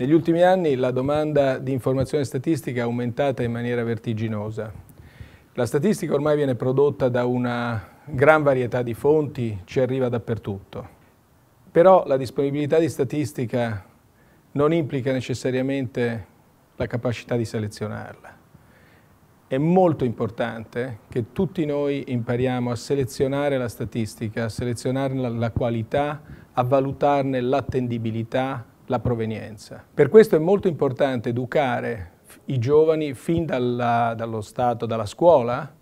Negli ultimi anni la domanda di informazione statistica è aumentata in maniera vertiginosa. La statistica ormai viene prodotta da una gran varietà di fonti, ci arriva dappertutto. Però la disponibilità di statistica non implica necessariamente la capacità di selezionarla. È molto importante che tutti noi impariamo a selezionare la statistica, a selezionarne la qualità, a valutarne l'attendibilità, la provenienza. Per questo è molto importante educare i giovani fin dalla, dallo Stato, dalla scuola,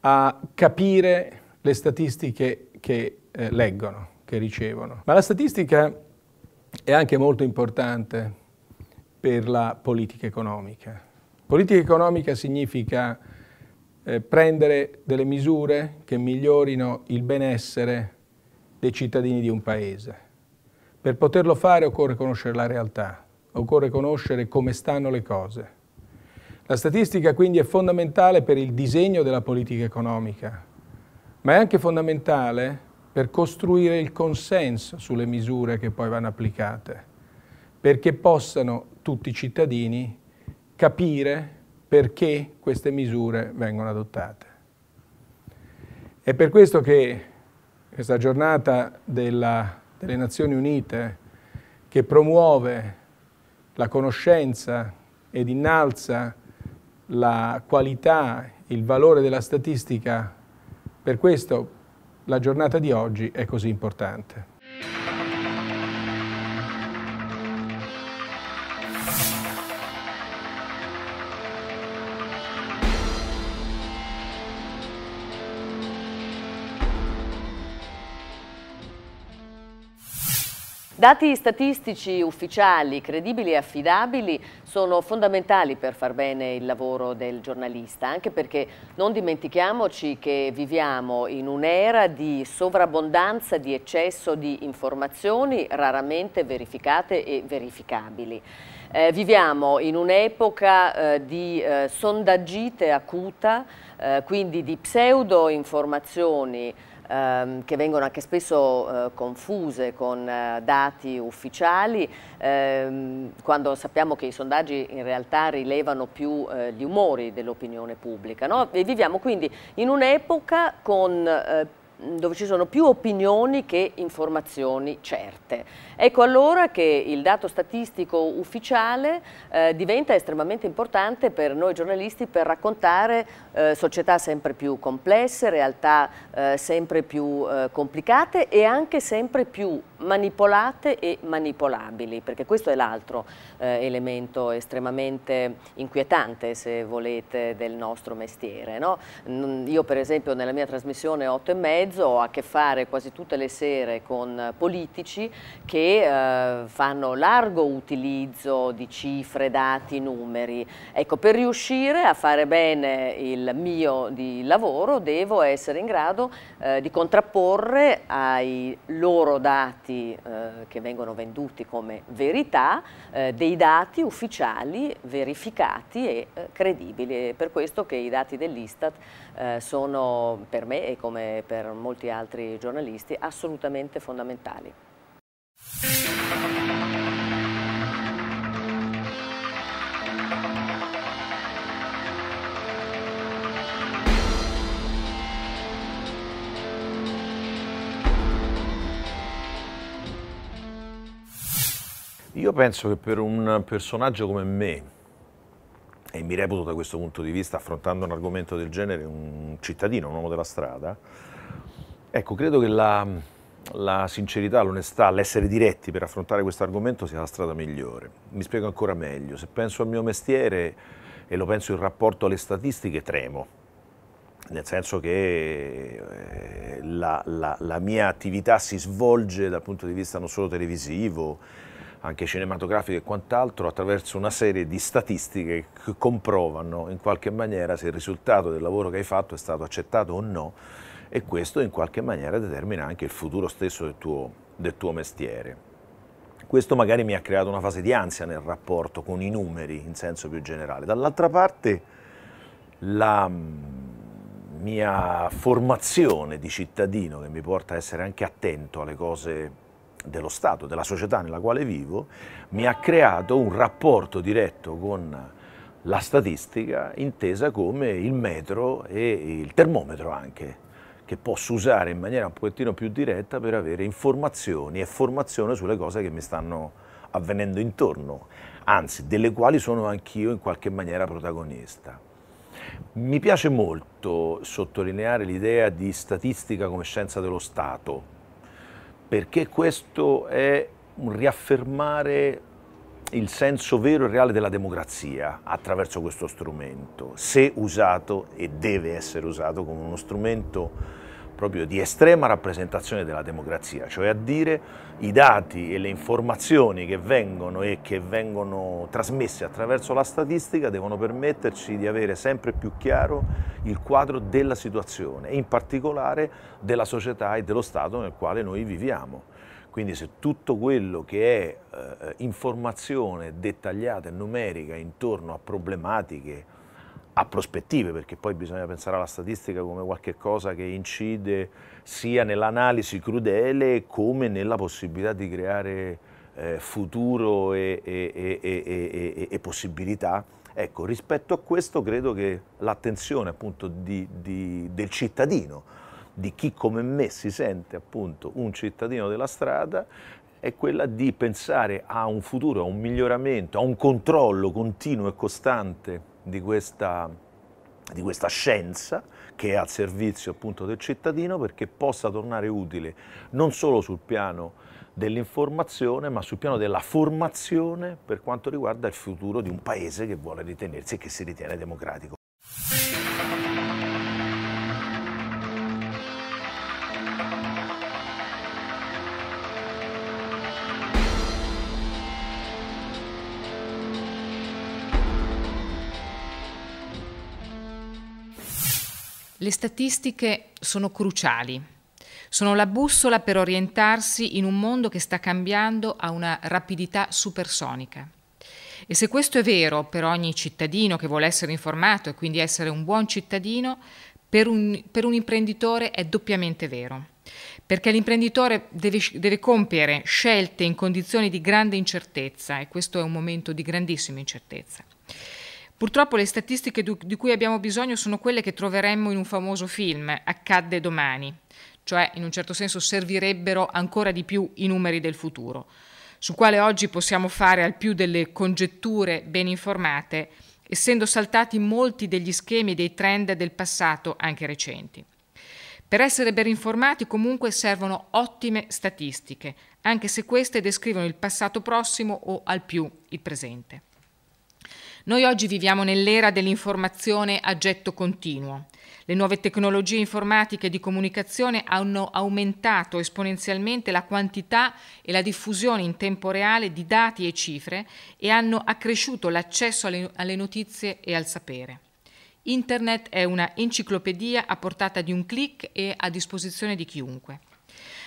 a capire le statistiche che eh, leggono, che ricevono. Ma la statistica è anche molto importante per la politica economica. Politica economica significa eh, prendere delle misure che migliorino il benessere dei cittadini di un paese. Per poterlo fare occorre conoscere la realtà, occorre conoscere come stanno le cose. La statistica quindi è fondamentale per il disegno della politica economica, ma è anche fondamentale per costruire il consenso sulle misure che poi vanno applicate, perché possano tutti i cittadini capire perché queste misure vengono adottate. È per questo che questa giornata della delle Nazioni Unite che promuove la conoscenza ed innalza la qualità, il valore della statistica, per questo la giornata di oggi è così importante. Dati statistici ufficiali, credibili e affidabili sono fondamentali per far bene il lavoro del giornalista, anche perché non dimentichiamoci che viviamo in un'era di sovrabbondanza, di eccesso di informazioni raramente verificate e verificabili. Eh, viviamo in un'epoca eh, di eh, sondaggite acuta, eh, quindi di pseudo informazioni ehm, che vengono anche spesso eh, confuse con eh, dati ufficiali, ehm, quando sappiamo che i sondaggi in realtà rilevano più eh, gli umori dell'opinione pubblica. No? E viviamo quindi in un'epoca con eh, dove ci sono più opinioni che informazioni certe. Ecco allora che il dato statistico ufficiale eh, diventa estremamente importante per noi giornalisti per raccontare eh, società sempre più complesse, realtà eh, sempre più eh, complicate e anche sempre più manipolate e manipolabili, perché questo è l'altro eh, elemento estremamente inquietante, se volete, del nostro mestiere. No? Mm, io per esempio nella mia trasmissione 8 e mezzo ho a che fare quasi tutte le sere con politici che eh, fanno largo utilizzo di cifre, dati, numeri. Ecco, per riuscire a fare bene il mio di lavoro devo essere in grado eh, di contrapporre ai loro dati dati eh, che vengono venduti come verità, eh, dei dati ufficiali verificati e eh, credibili. È per questo che i dati dell'Istat eh, sono per me e come per molti altri giornalisti assolutamente fondamentali. Io penso che per un personaggio come me, e mi reputo da questo punto di vista, affrontando un argomento del genere, un cittadino, un uomo della strada, ecco, credo che la, la sincerità, l'onestà, l'essere diretti per affrontare questo argomento sia la strada migliore. Mi spiego ancora meglio, se penso al mio mestiere e lo penso in rapporto alle statistiche, tremo. Nel senso che eh, la, la, la mia attività si svolge dal punto di vista non solo televisivo, anche cinematografiche e quant'altro, attraverso una serie di statistiche che comprovano in qualche maniera se il risultato del lavoro che hai fatto è stato accettato o no e questo in qualche maniera determina anche il futuro stesso del tuo, del tuo mestiere. Questo magari mi ha creato una fase di ansia nel rapporto con i numeri in senso più generale. Dall'altra parte la mia formazione di cittadino che mi porta a essere anche attento alle cose dello Stato, della società nella quale vivo, mi ha creato un rapporto diretto con la statistica intesa come il metro e il termometro anche, che posso usare in maniera un pochettino più diretta per avere informazioni e formazione sulle cose che mi stanno avvenendo intorno, anzi delle quali sono anch'io in qualche maniera protagonista. Mi piace molto sottolineare l'idea di statistica come scienza dello Stato, perché questo è un riaffermare il senso vero e reale della democrazia attraverso questo strumento, se usato e deve essere usato come uno strumento proprio di estrema rappresentazione della democrazia, cioè a dire i dati e le informazioni che vengono e che vengono trasmesse attraverso la statistica devono permetterci di avere sempre più chiaro il quadro della situazione, in particolare della società e dello Stato nel quale noi viviamo. Quindi se tutto quello che è eh, informazione dettagliata e numerica intorno a problematiche a prospettive, perché poi bisogna pensare alla statistica come qualcosa che incide sia nell'analisi crudele come nella possibilità di creare eh, futuro e, e, e, e, possibilità. Ecco, rispetto a questo credo che l'attenzione appunto di, di, del cittadino, di chi come me si sente appunto un cittadino della strada, è quella di pensare a un futuro, a un miglioramento, a un controllo continuo e costante di questa, di questa scienza che è al servizio appunto del cittadino perché possa tornare utile non solo sul piano dell'informazione ma sul piano della formazione per quanto riguarda il futuro di un paese che vuole ritenersi e che si ritiene democratico. Le statistiche sono cruciali, sono la bussola per orientarsi in un mondo che sta cambiando a una rapidità supersonica. E se questo è vero per ogni cittadino che vuole essere informato e quindi essere un buon cittadino, per un, per un imprenditore è doppiamente vero. Perché l'imprenditore deve, deve compiere scelte in condizioni di grande incertezza e questo è un momento di grandissima incertezza. Purtroppo le statistiche di cui abbiamo bisogno sono quelle che troveremmo in un famoso film, Accadde domani, cioè in un certo senso servirebbero ancora di più i numeri del futuro, sul quale oggi possiamo fare al più delle congetture ben informate, essendo saltati molti degli schemi e dei trend del passato, anche recenti. Per essere ben informati comunque servono ottime statistiche, anche se queste descrivono il passato prossimo o al più il presente. Noi oggi viviamo nell'era dell'informazione a getto continuo. Le nuove tecnologie informatiche di comunicazione hanno aumentato esponenzialmente la quantità e la diffusione in tempo reale di dati e cifre e hanno accresciuto l'accesso alle, alle notizie e al sapere. Internet è una enciclopedia a portata di un clic e a disposizione di chiunque.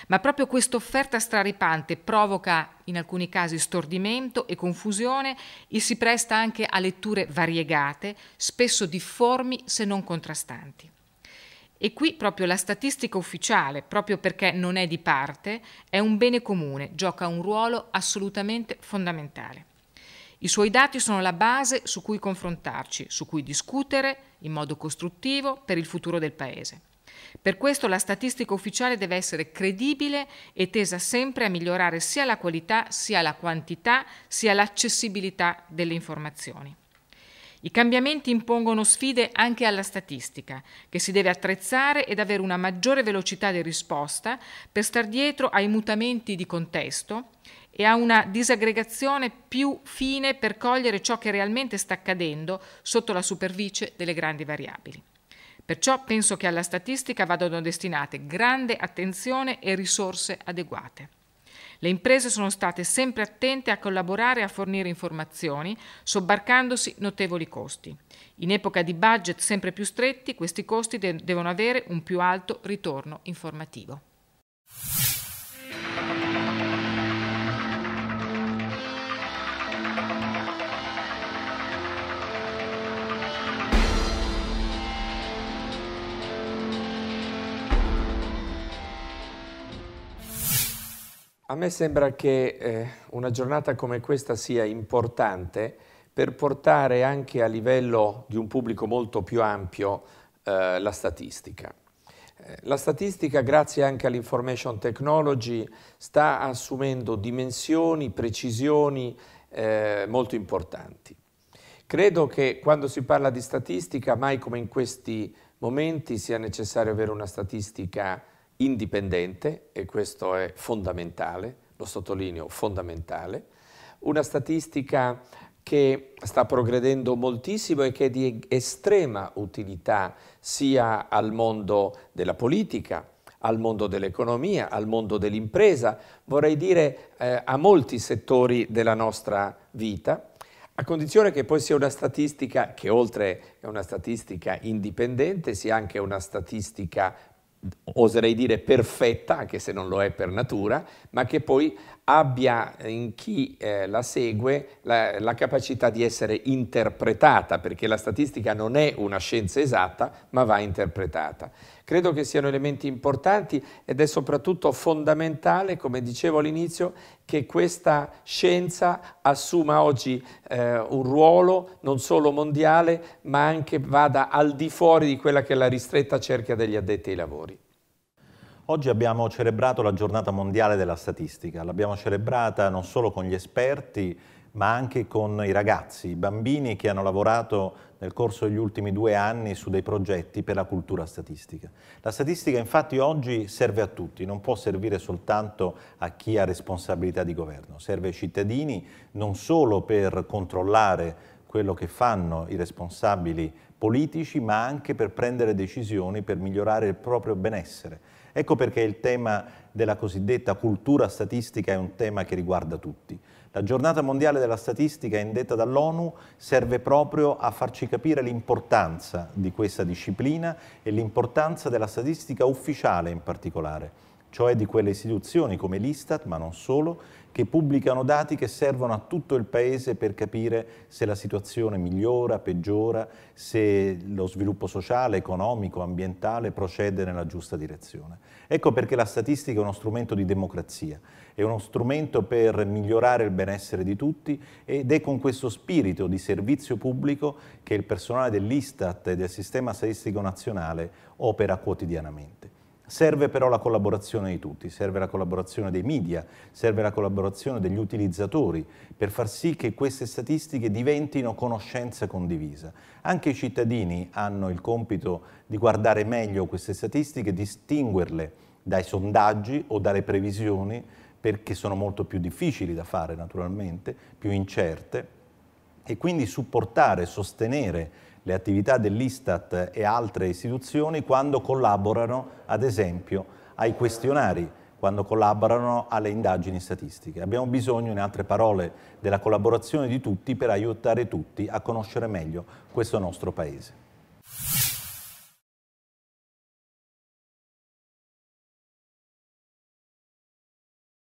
Ma proprio questa offerta straripante provoca in alcuni casi stordimento e confusione e si presta anche a letture variegate, spesso difformi se non contrastanti. E qui proprio la statistica ufficiale, proprio perché non è di parte, è un bene comune, gioca un ruolo assolutamente fondamentale. I suoi dati sono la base su cui confrontarci, su cui discutere in modo costruttivo per il futuro del Paese. Per questo la statistica ufficiale deve essere credibile e tesa sempre a migliorare sia la qualità, sia la quantità, sia l'accessibilità delle informazioni. I cambiamenti impongono sfide anche alla statistica, che si deve attrezzare ed avere una maggiore velocità di risposta per star dietro ai mutamenti di contesto e a una disaggregazione più fine per cogliere ciò che realmente sta accadendo sotto la superficie delle grandi variabili. Perciò penso che alla statistica vadano destinate grande attenzione e risorse adeguate. Le imprese sono state sempre attente a collaborare e a fornire informazioni, sobbarcandosi notevoli costi. In epoca di budget sempre più stretti, questi costi de- devono avere un più alto ritorno informativo. me sembra che eh, una giornata come questa sia importante per portare anche a livello di un pubblico molto più ampio eh, la statistica. Eh, la statistica, grazie anche all'information technology, sta assumendo dimensioni, precisioni eh, molto importanti. Credo che quando si parla di statistica, mai come in questi momenti, sia necessario avere una statistica indipendente, e questo è fondamentale, lo sottolineo, fondamentale, una statistica che sta progredendo moltissimo e che è di estrema utilità sia al mondo della politica, al mondo dell'economia, al mondo dell'impresa, vorrei dire eh, a molti settori della nostra vita, a condizione che poi sia una statistica che oltre a una statistica indipendente sia anche una statistica oserei dire perfetta, anche se non lo è per natura, ma che poi abbia eh, in chi eh, la segue la, la, capacità di essere interpretata, perché la statistica non è una scienza esatta, ma va interpretata. Credo che siano elementi importanti ed è soprattutto fondamentale, come dicevo all'inizio, che questa scienza assuma oggi eh, un ruolo non solo mondiale, ma anche vada al di fuori di quella che è la ristretta cerchia degli addetti ai lavori. Oggi abbiamo celebrato la giornata mondiale della statistica, l'abbiamo celebrata non solo con gli esperti ma anche con i ragazzi, i bambini che hanno lavorato nel corso degli ultimi due anni su dei progetti per la cultura statistica. La statistica infatti oggi serve a tutti, non può servire soltanto a chi ha responsabilità di governo, serve ai cittadini non solo per controllare quello che fanno i responsabili politici, ma anche per prendere decisioni per migliorare il proprio benessere Ecco perché il tema della cosiddetta cultura statistica è un tema che riguarda tutti. La giornata mondiale della statistica indetta dall'ONU serve proprio a farci capire l'importanza di questa disciplina e l'importanza della statistica ufficiale in particolare, cioè di quelle istituzioni come l'Istat, ma non solo, che pubblicano dati che servono a tutto il Paese per capire se la situazione migliora, peggiora, se lo sviluppo sociale, economico, ambientale procede nella giusta direzione. Ecco perché la statistica è uno strumento di democrazia, è uno strumento per migliorare il benessere di tutti ed è con questo spirito di servizio pubblico che il personale dell'Istat e del Sistema Statistico Nazionale opera quotidianamente. Serve però la collaborazione di tutti, serve la collaborazione dei media, serve la collaborazione degli utilizzatori per far sì che queste statistiche diventino conoscenza condivisa. Anche i cittadini hanno il compito di guardare meglio queste statistiche, distinguerle dai sondaggi o dalle previsioni, perché sono molto più difficili da fare naturalmente, più incerte, e quindi supportare, sostenere le attività dell'Istat e altre istituzioni quando collaborano, ad esempio, ai questionari, quando collaborano alle indagini statistiche. Abbiamo bisogno, in altre parole, della collaborazione di tutti per aiutare tutti a conoscere meglio questo nostro Paese.